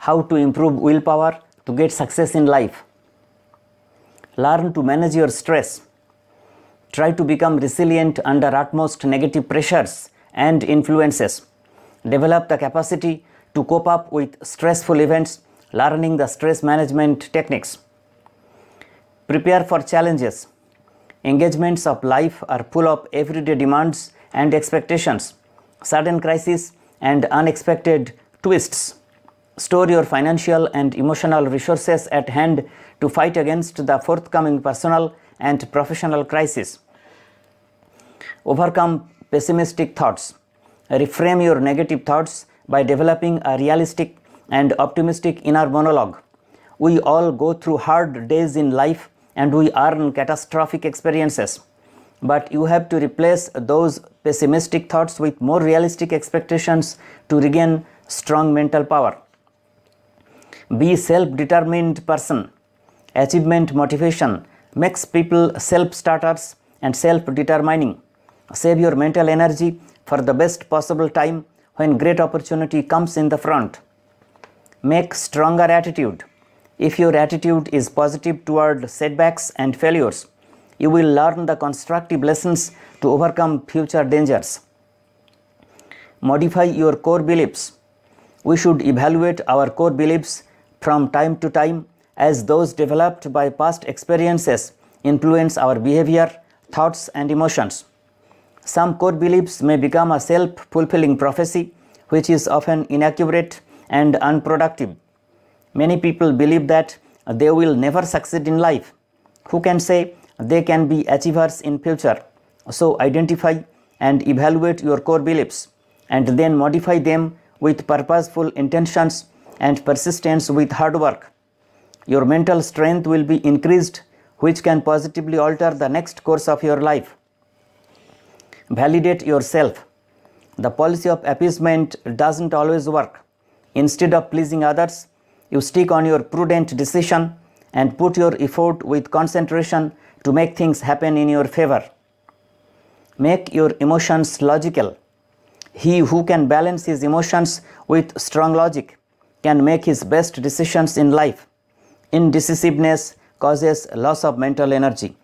how to improve willpower to get success in life. Learn to manage your stress. Try to become resilient under utmost negative pressures and influences. Develop the capacity to cope up with stressful events, learning the stress management techniques. Prepare for challenges. Engagements of life are full of everyday demands and expectations, sudden crises, and unexpected twists. Store your financial and emotional resources at hand to fight against the forthcoming personal and professional crisis. Overcome pessimistic thoughts. Reframe your negative thoughts by developing a realistic and optimistic inner monologue. We all go through hard days in life and we earn catastrophic experiences. But you have to replace those pessimistic thoughts with more realistic expectations to regain strong mental power. Be self-determined person. Achievement motivation makes people self-starters and self-determining. Save your mental energy for the best possible time when great opportunity comes in the front. Make stronger attitude. If your attitude is positive toward setbacks and failures, you will learn the constructive lessons to overcome future dangers. Modify your core beliefs. We should evaluate our core beliefs from time to time as those developed by past experiences influence our behavior, thoughts and emotions. Some core beliefs may become a self-fulfilling prophecy which is often inaccurate and unproductive. Many people believe that they will never succeed in life. Who can say they can be achievers in future? So identify and evaluate your core beliefs and then modify them with purposeful intentions and persistence with hard work. Your mental strength will be increased, which can positively alter the next course of your life. Validate yourself. The policy of appeasement doesn't always work. Instead of pleasing others, you stick on your prudent decision and put your effort with concentration to make things happen in your favor. Make your emotions logical. He who can balance his emotions with strong logic can make his best decisions in life. Indecisiveness causes loss of mental energy.